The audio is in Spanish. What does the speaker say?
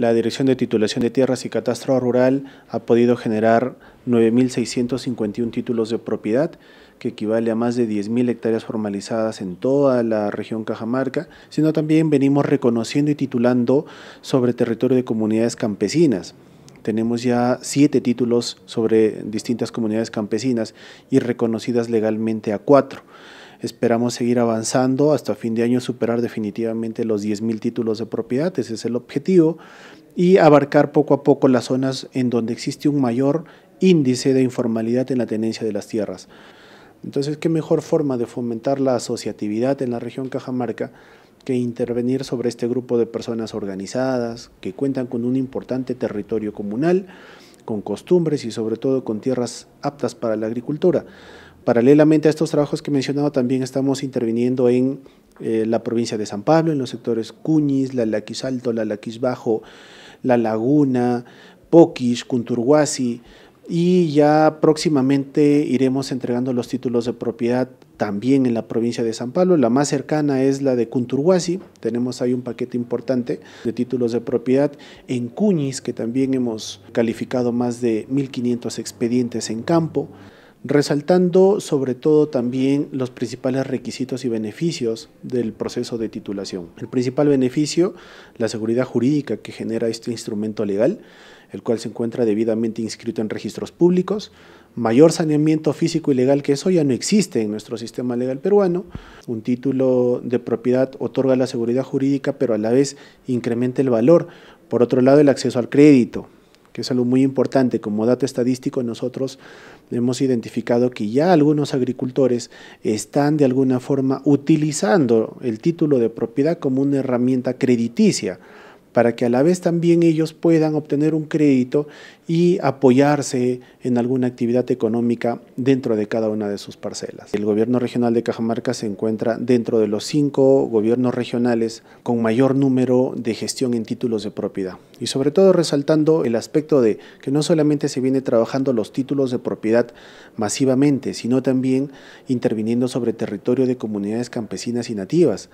la Dirección de Titulación de Tierras y Catastro Rural ha podido generar 9.651 títulos de propiedad, que equivale a más de 10.000 hectáreas formalizadas en toda la región Cajamarca, sino también venimos reconociendo y titulando sobre territorio de comunidades campesinas. Tenemos ya siete títulos sobre distintas comunidades campesinas y reconocidas legalmente a cuatro. Esperamos seguir avanzando hasta fin de año superar definitivamente los 10.000 títulos de propiedad, ese es el objetivo, y abarcar poco a poco las zonas en donde existe un mayor índice de informalidad en la tenencia de las tierras. Entonces, ¿qué mejor forma de fomentar la asociatividad en la región Cajamarca que intervenir sobre este grupo de personas organizadas, que cuentan con un importante territorio comunal, con costumbres y sobre todo con tierras aptas para la agricultura? Paralelamente a estos trabajos que mencionaba, también estamos interviniendo en eh, la provincia de San Pablo, en los sectores Cuñiz, Laquis Alto, Laquis Bajo, La Laguna, Poquis, Cunturguasi, y ya próximamente iremos entregando los títulos de propiedad también en la provincia de San Pablo. La más cercana es la de Cunturguasi, tenemos ahí un paquete importante de títulos de propiedad. En Cuñiz, que también hemos calificado más de 1.500 expedientes en campo resaltando sobre todo también los principales requisitos y beneficios del proceso de titulación. El principal beneficio, la seguridad jurídica que genera este instrumento legal, el cual se encuentra debidamente inscrito en registros públicos, mayor saneamiento físico y legal que eso ya no existe en nuestro sistema legal peruano. Un título de propiedad otorga la seguridad jurídica, pero a la vez incrementa el valor. Por otro lado, el acceso al crédito, que es algo muy importante. Como dato estadístico, nosotros hemos identificado que ya algunos agricultores están de alguna forma utilizando el título de propiedad como una herramienta crediticia para que a la vez también ellos puedan obtener un crédito y apoyarse en alguna actividad económica dentro de cada una de sus parcelas. El gobierno regional de Cajamarca se encuentra dentro de los cinco gobiernos regionales con mayor número de gestión en títulos de propiedad y sobre todo resaltando el aspecto de que no solamente se viene trabajando los títulos de propiedad masivamente, sino también interviniendo sobre territorio de comunidades campesinas y nativas.